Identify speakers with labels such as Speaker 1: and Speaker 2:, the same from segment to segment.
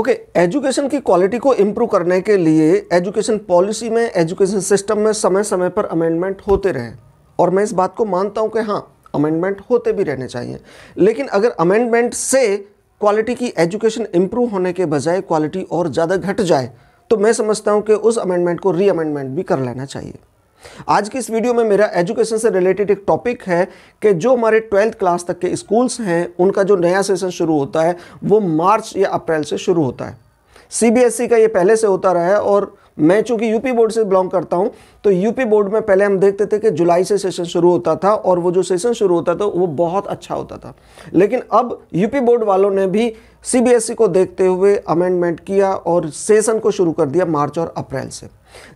Speaker 1: okay education की quality को improve करने के लिए एजुकेशन पॉलिसी में एजुकेशन सिस्टम में समय समय पर अमेंडमेंट होते रहे और मैं इस बात को मानता हूँ कि हाँ अमेंडमेंट होते भी रहने चाहिए लेकिन अगर अमेंडमेंट से क्वालिटी की एजुकेशन इम्प्रूव होने के बजाय क्वालिटी और ज़्यादा घट जाए तो मैं समझता हूँ कि उस अमेंडमेंट को री अमेंडमेंट भी कर लेना चाहिए आज की इस वीडियो में मेरा एजुकेशन से रिलेटेड एक टॉपिक है कि जो हमारे ट्वेल्थ क्लास तक के स्कूल्स हैं उनका जो नया सेशन शुरू होता है वो मार्च या अप्रैल से शुरू होता है सीबीएसई e का ये पहले से होता रहा है और मैं चूंकि यूपी बोर्ड से बिलोंग करता हूं तो यूपी बोर्ड में पहले हम देखते थे कि जुलाई से सेशन शुरू होता था और वो जो सेशन शुरू होता था वो बहुत अच्छा होता था लेकिन अब यूपी बोर्ड वालों ने भी सीबीएसई e को देखते हुए अमेंडमेंट किया और सेशन को शुरू कर दिया मार्च और अप्रैल से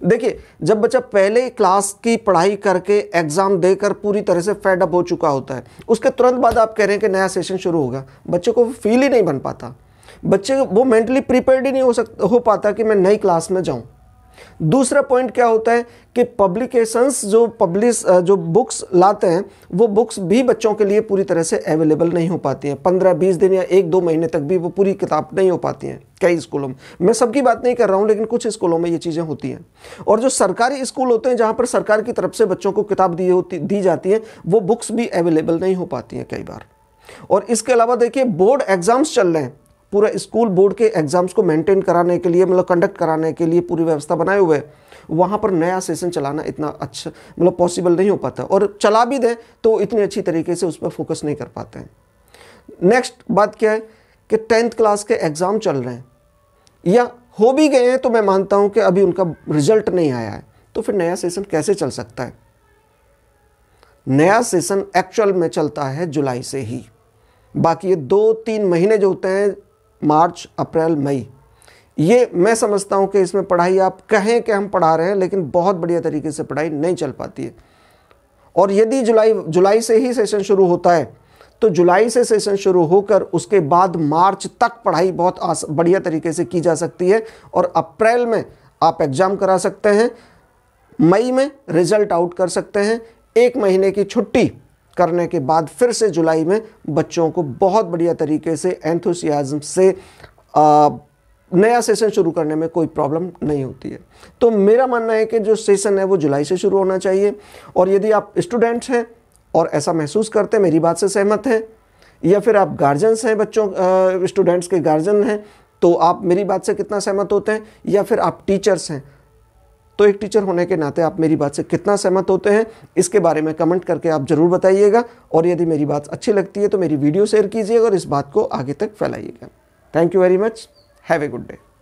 Speaker 1: देखिए जब बच्चा पहले क्लास की पढ़ाई करके एग्ज़ाम देकर पूरी तरह से फेड अप हो चुका होता है उसके तुरंत बाद आप कह रहे हैं कि नया सेशन शुरू होगा बच्चे को फील ही नहीं बन पाता बच्चे वो मेंटली प्रिपेयर्ड ही नहीं हो सकता हो पाता कि मैं नई क्लास में जाऊं दूसरा पॉइंट क्या होता है कि पब्लिकेशंस जो पब्लिश जो बुक्स लाते हैं वो बुक्स भी बच्चों के लिए पूरी तरह से अवेलेबल नहीं हो पाती हैं पंद्रह बीस दिन या एक दो महीने तक भी वो पूरी किताब नहीं हो पाती हैं कई स्कूलों में मैं सबकी बात नहीं कर रहा हूँ लेकिन कुछ स्कूलों में ये चीज़ें होती हैं और जो सरकारी स्कूल होते हैं जहाँ पर सरकार की तरफ से बच्चों को किताब दी होती दी जाती है वो बुक्स भी अवेलेबल नहीं हो पाती हैं कई बार और इसके अलावा देखिए बोर्ड एग्ज़ाम्स चल रहे हैं पूरे स्कूल बोर्ड के एग्ज़ाम्स को मेंटेन कराने के लिए मतलब कंडक्ट कराने के लिए पूरी व्यवस्था बनाए हुए वहाँ पर नया सेशन चलाना इतना अच्छा मतलब पॉसिबल नहीं हो पाता और चला भी दें तो इतने अच्छी तरीके से उस पर फोकस नहीं कर पाते हैं नेक्स्ट बात क्या है कि टेंथ क्लास के एग्ज़ाम चल रहे हैं या हो भी गए हैं तो मैं मानता हूँ कि अभी उनका रिजल्ट नहीं आया है तो फिर नया सेशन कैसे चल सकता है नया सेशन एक्चुअल में चलता है जुलाई से ही बाकी ये दो तीन महीने जो होते हैं मार्च अप्रैल मई ये मैं समझता हूँ कि इसमें पढ़ाई आप कहें कि हम पढ़ा रहे हैं लेकिन बहुत बढ़िया तरीके से पढ़ाई नहीं चल पाती है और यदि जुलाई जुलाई से ही सेशन शुरू होता है तो जुलाई से सेशन शुरू होकर उसके बाद मार्च तक पढ़ाई बहुत आस, बढ़िया तरीके से की जा सकती है और अप्रैल में आप एग्ज़ाम करा सकते हैं मई में रिज़ल्ट आउट कर सकते हैं एक महीने की छुट्टी करने के बाद फिर से जुलाई में बच्चों को बहुत बढ़िया तरीके से एंथोसियाजम से आ, नया सेशन शुरू करने में कोई प्रॉब्लम नहीं होती है तो मेरा मानना है कि जो सेशन है वो जुलाई से शुरू होना चाहिए और यदि आप स्टूडेंट्स हैं और ऐसा महसूस करते हैं मेरी बात से सहमत हैं या फिर आप गार्जियंस हैं बच्चों स्टूडेंट्स के गार्जियन हैं तो आप मेरी बात से कितना सहमत होते हैं या फिर आप टीचर्स हैं तो एक टीचर होने के नाते आप मेरी बात से कितना सहमत होते हैं इसके बारे में कमेंट करके आप ज़रूर बताइएगा और यदि मेरी बात अच्छी लगती है तो मेरी वीडियो शेयर कीजिएगा और इस बात को आगे तक फैलाइएगा thank you very much have a good day